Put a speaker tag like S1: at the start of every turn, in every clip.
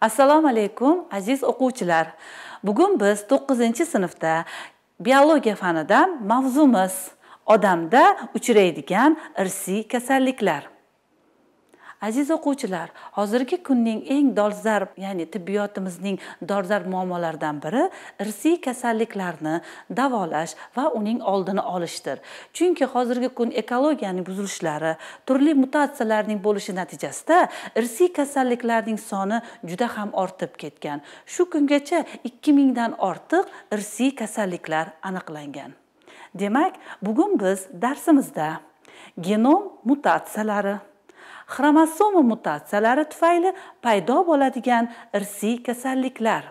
S1: assalomu alaykum aziz o'quvchilar bugun biz 9 sinfda biologiya fanidan mavzumiz odamda uchraydigan irsiy kasalliklar aziz o'quvchilar hozirgi kunning eng dolzarb ya'ni tibbiyotimizning dolzarb muammolaridan biri irsiy kasalliklarni davolash va uning oldini olishdir chunki hozirgi kun ekologiyaning buzilishlari turli mutatsiyalarning bo'lishi natijasida irsiy kasalliklarning soni juda ham ortib ketgan shu kungacha ikki mingdan ortiq irsiy kasalliklar aniqlangan demak bugun biz darsimizda genom mutatsiyalari xromosoma mutatsiyalari tufayli paydo bo'ladigan irsiy kasalliklar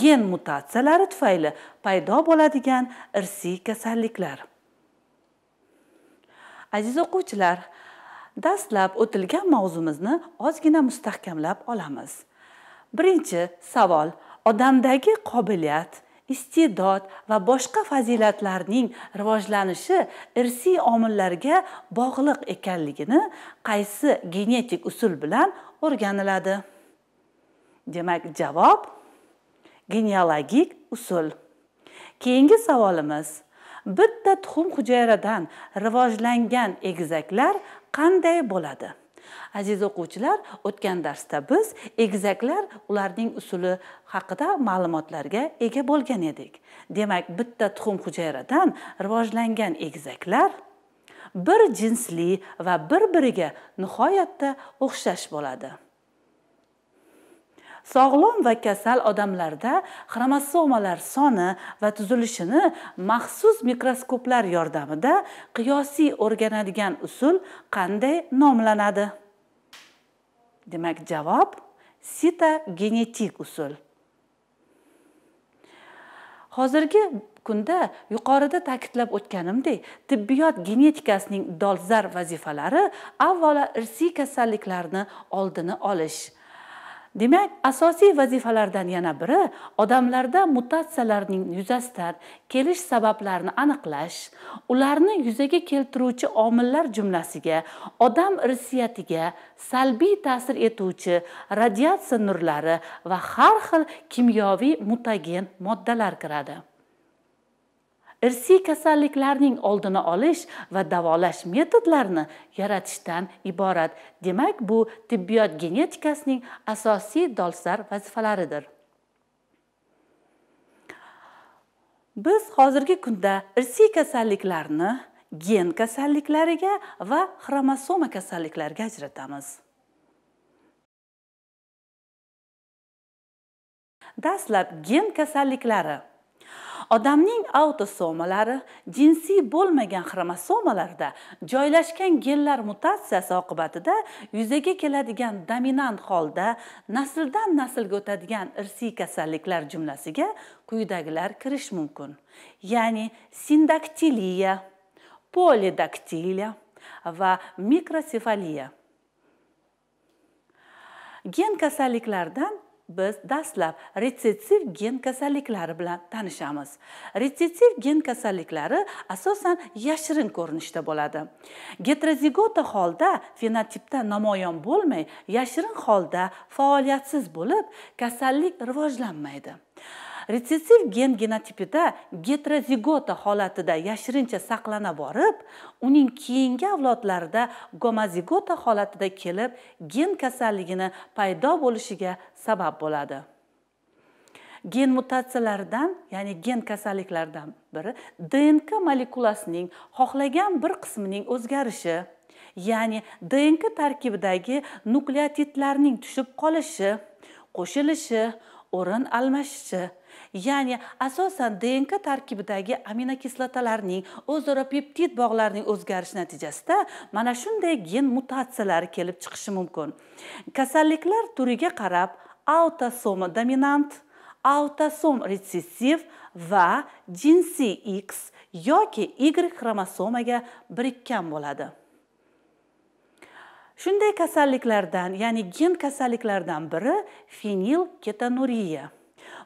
S1: gen mutatsiyalari tufayli paydo bo'ladigan irsiy kasalliklar aziz o'quvchilar dastlab o'tilgan mavzumizni ozgina mustahkamlab olamiz birinchi savol odamdagi qobiliyat iste'dod va boshqa fazilatlarning rivojlanishi irsiy omillarga bog'liq ekanligini qaysi genetik usul bilan o'rganiladi demak javob genealogik usul keyingi savolimiz bitta tuxum hujayradan rivojlangan egizaklar qanday bo'ladi aziz o'quvchilar o'tgan darsda biz egizaklar ularning usuli haqida ma'lumotlarga ega bo'lgan edik demak bitta tuxum hujayradan rivojlangan egizaklar bir jinsli va bir biriga nihoyatda o'xshash bo'ladi sog'lom va kasal odamlarda xromosomalar soni va tuzilishini maxsus mikroskoplar yordamida qiyosiy o'rganadigan usul qanday nomlanadi demak javob sitogenetik usul hozirgi kunda yuqorida ta'kidlab o'tganimdek tibbiyot genetikasining dolzarb vazifalari avvalo irsiy kasalliklarni oldini olish demak asosiy vazifalardan yana biri odamlarda mutatsiyalarning yuzasidan kelish sabablarini aniqlash ularni yuzaga keltiruvchi omillar jumlasiga odam irsiyatiga salbiy ta'sir etuvchi radiatsiya nurlari va har xil kimyoviy mutagen moddalar kiradi irsiy kasalliklarning oldini olish va davolash metodlarini yaratishdan iborat demak bu tibbiyot genetikasining asosiy dolzarb vazifalaridir biz hozirgi kunda irsiy kasalliklarni gen kasalliklariga va xromosoma kasalliklariga ajratamiz dastlab gen kasalliklari odamning autosomalari jinsiy bo'lmagan xromosomalarda joylashgan genlar mutatsiyasi oqibatida yuzaga keladigan dominant holda nasldan naslga o'tadigan irsiy kasalliklar jumlasiga quyidagilar kirishi mumkin ya'ni sindaktiliya polidaktiliya va mikrosefaliya gen kasalliklardan biz dastlab retsetsiv gen kasalliklari bilan tanishamiz retsetsiv gen kasalliklari asosan yashirin ko'rinishda bo'ladi getrozigota holda fenotipda namoyon bo'lmay yashirin holda faoliyatsiz bo'lib kasallik rivojlanmaydi retsessiv gen genotipida getrozigota holatida yashirincha saqlana borib uning keyingi avlodlarida gomozigota holatida kelib gen kasalligini paydo bo'lishiga sabab bo'ladi gen mutatsiyalardan ya'ni gen kasalliklardan biri dnk molekulasining xohlagan bir qismining o'zgarishi ya'ni dnk tarkibidagi nukleotidlarning tushib qolishi qo'shilishi o'rin almashishi ya'ni asosan dnk tarkibidagi aminokislotalarning o'zaro peptid bog'larining o'zgarishi natijasida mana shunday gen mutatsiyalari kelib chiqishi mumkin kasalliklar turiga qarab autosoma dominant autosom retsessiv va jinsiy x yoki y xromosomaga birikkan bo'ladi shunday kasalliklardan ya'ni gen kasalliklardan biri fenil ketonuriya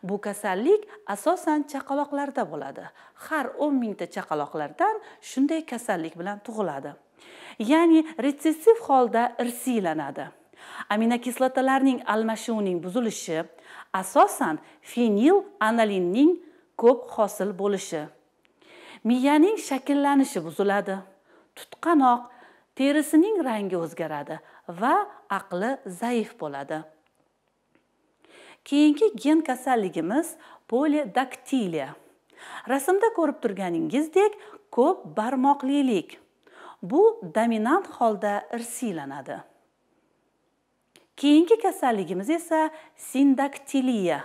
S1: bu kasallik asosan chaqaloqlarda bo'ladi har o'n mingta chaqaloqlardan shunday kasallik bilan tug'iladi ya'ni retsessiv holda irsiylanadi aminokislotalarning almashuvining buzilishi asosan fenil analinning ko'p hosil bo'lishi miyaning shakllanishi buziladi tutqanoq terisining rangi o'zgaradi va aqli zaif bo'ladi keyingi gen kasalligimiz polidaktiliya rasmda ko'rib turganingizdek ko'p barmoqlilik bu dominant holda irsiylanadi keyingi kasalligimiz esa sindaktiliya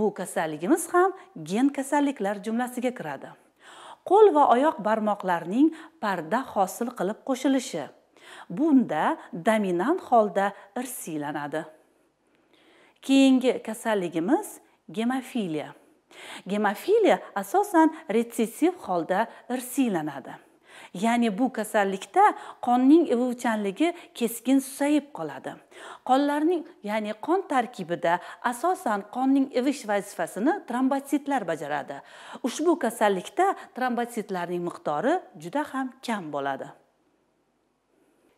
S1: bu kasalligimiz ham gen kasalliklar jumlasiga kiradi qo'l va oyoq barmoqlarining parda hosil qilib qo'shilishi bunda dominant holda irsiylanadi keyingi kasalligimiz gemofiliya gemofiliya asosan retsessiv holda irsiylanadi ya'ni bu kasallikda qonning ivuvchanligi keskin susayib qoladi qonlarning ya'ni qon tarkibida asosan qonning ivish vazifasini trombotsitlar bajaradi ushbu kasallikda trombotsitlarning miqdori juda ham kam bo'ladi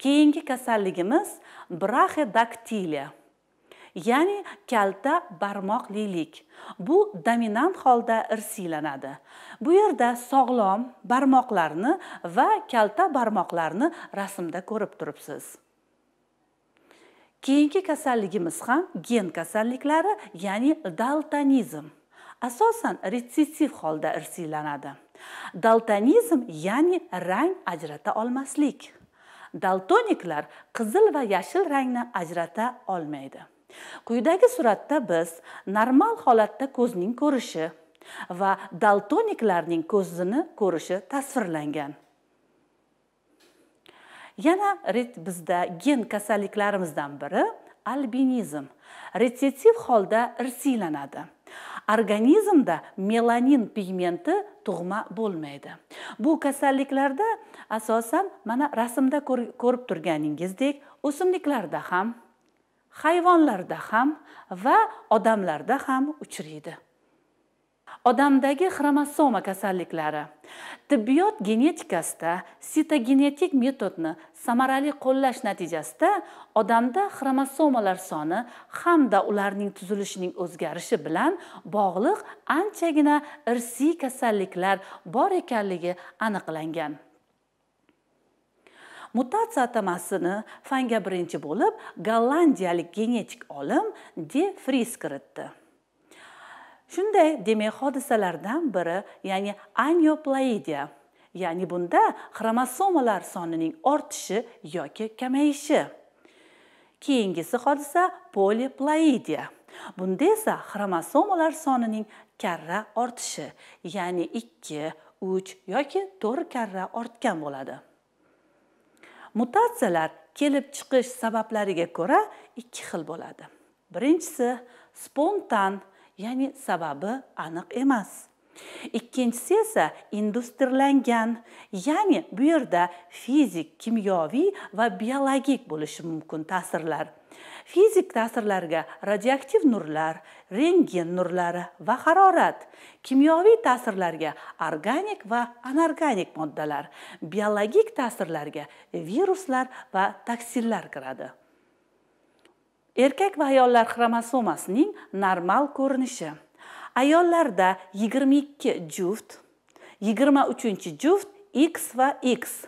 S1: keyingi kasalligimiz braxedaktiliya ya'ni kalta barmoqlilik bu dominant holda irsiylanadi bu yerda sog'lom barmoqlarni va kalta barmoqlarni rasmda ko'rib turibsiz keyingi kasalligimiz ham gen kasalliklari ya'ni daltonizm asosan retsessiv holda irsiylanadi daltonizm ya'ni rang ajrata olmaslik daltoniklar qizil va yashil rangni ajrata olmaydi quyidagi suratda biz normal holatda ko'zning ko'rishi va daltoniklarning ko'zini ko'rishi tasvirlangan yana bizda gen kasalliklarimizdan biri albinizm retsetiv holda irsiylanadi organizmda melanin pigmenti tug'ma bo'lmaydi bu kasalliklarda asosan mana rasmda ko'rib turganingizdek o'simliklarda ham hayvonlarda ham va odamlarda ham uchraydi odamdagi xromosoma kasalliklari tibbiyot genetikasida sitogenetik metodni samarali qo'llash natijasida odamda xromosomalar soni hamda ularning tuzilishining o'zgarishi bilan bog'liq anchagina irsiy kasalliklar bor ekanligi aniqlangan mutatsiya atamasini fanga birinchi bo'lib gollandiyalik genetik olim de fris kiritdi shunday demak hodisalardan biri ya'ni anioplaidiya ya'ni bunda xromosomalar sonining ortishi yoki kamayishi keyingisi hodisa poliplaidiya bunda esa xromosomalar sonining karra ortishi ya'ni ikki uch yoki to'rt karra ortgan bo'ladi mutatsiyalar kelib chiqish sabablariga ko'ra ikki xil bo'ladi birinchisi spontan ya'ni sababi aniq emas ikkinchisi esa industrlangan ya'ni bu yerda fizik kimyoviy va biologik bo'lishi mumkin ta'sirlar fizik ta'sirlarga radioaktiv nurlar rentgen nurlari va harorat kimyoviy ta'sirlarga organik va anorganik moddalar biologik ta'sirlarga viruslar va toksinlar kiradi erkak va ayollar xromosomasining normal ko'rinishi ayollarda 22 juft 23 juft x va x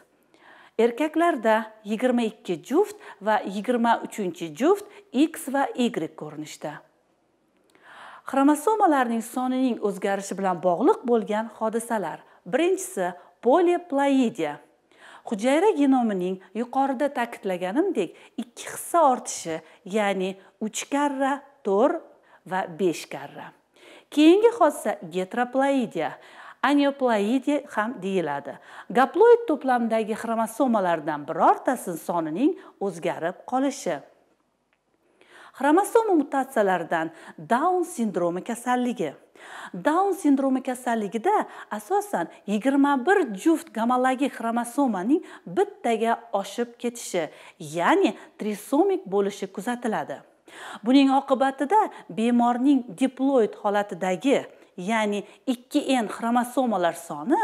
S1: erkaklarda 22 juft va 23 juft x va y ko'rinishda xromosomalarning sonining o'zgarishi bilan bog'liq bo'lgan hodisalar birinchisi poliploidiya. hujayra genomining yuqorida ta'kidlaganimdek ikki hissa ortishi ya'ni 3 karra 4 va 5 karra keyingi xossa getroplaidiya anioploidiya ham deyiladi gaploid to'plamdagi xromosomalardan birortasining sonining o'zgarib qolishi xromosoma mutatsiyalaridan Down sindromi kasalligi Down sindromi kasalligida asosan 21 juft gamalogik xromosomaning bittaga oshib ketishi ya'ni trisomik bo'lishi kuzatiladi buning oqibatida bemorning diploid holatidagi ya'ni 2n xromosomalar soni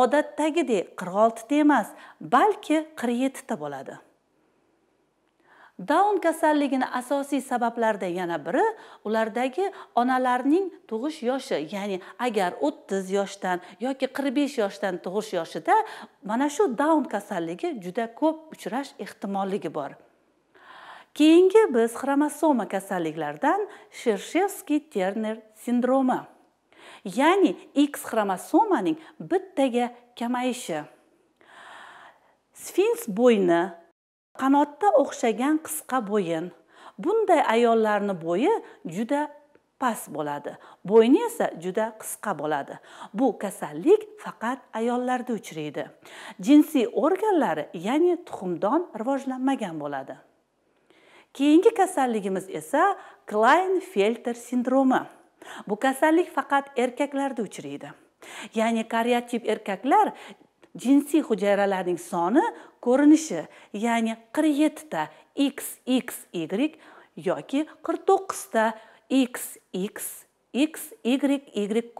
S1: odatdagidek 46 ta emas balki 47 ta bo'ladi daun kasalligini asosiy sabablaridan yana biri ulardagi onalarning tug'ish yoshi ya'ni agar 30 yoshdan yoki 45 yoshdan tug'ish yoshida mana shu daun kasalligi juda ko'p uchrash ehtimolligi bor keyingi biz xromosoma kasalliklaridan shershevskiy terner sindromi ya'ni x xromosomaning bittaga kamayishi sfinks bo'yni qanotda o'xshagan qisqa bo'yin bunday ayollarni bo'yi juda past bo'ladi bo'yni esa juda qisqa bo'ladi bu kasallik faqat ayollarda uchraydi jinsiy organlari ya'ni tuxumdon rivojlanmagan bo'ladi keyingi kasalligimiz esa klein felter sindromi bu kasallik faqat erkaklarda uchraydi ya'ni karyotip erkaklar jinsiy hujayralarning soni ko'rinishi ya'ni 47 ta xxy yoki qirq to'qqizta Y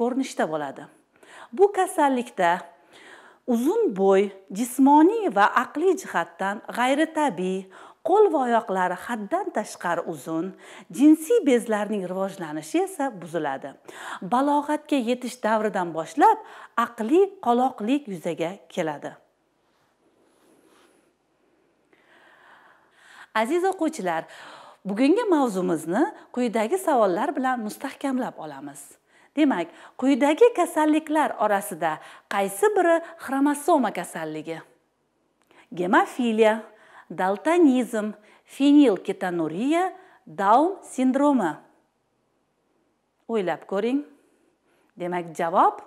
S1: ko'rinishda bo'ladi bu kasallikda uzun bo'y jismoniy va aqliy jihatdan g'ayritabiiy qo'l va oyoqlari haddan tashqari uzun jinsiy bezlarning rivojlanishi esa buziladi balog'atga yetish davridan boshlab aqliy qoloqlik yuzaga keladi aziz o'quvchilar bugungi mavzumizni quyidagi savollar bilan mustahkamlab olamiz demak quyidagi kasalliklar orasida qaysi biri xromosoma kasalligi gemofiliya далтонизм, фенилкетонурия, даун sindromi o'ylab ko'ring demak javob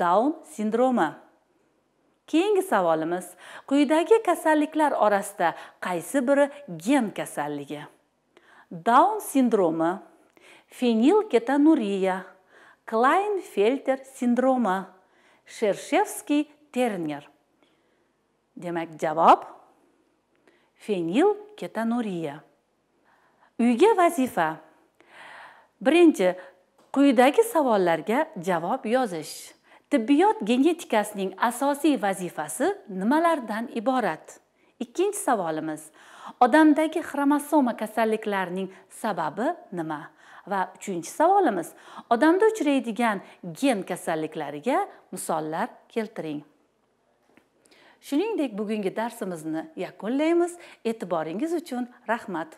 S1: даун sindromi keyingi savolimiz quyidagi касалликлар orasida qaysi biri ген касаллиги. Даун sindromi фенилкетонурия, Клайнфельтер sindromi Шершевский тернер. demak javob fenil ketonuriya uyga vazifa birinchi quyidagi savollarga javob yozish tibbiyot genetikasining asosiy vazifasi nimalardan iborat ikkinchi savolimiz odamdagi xromosoma kasalliklarining sababi nima va uchinchi savolimiz odamda uchraydigan gen kasalliklariga misollar keltiring shuningdek bugungi darsimizni yakunlaymiz e'tiboringiz uchun rahmat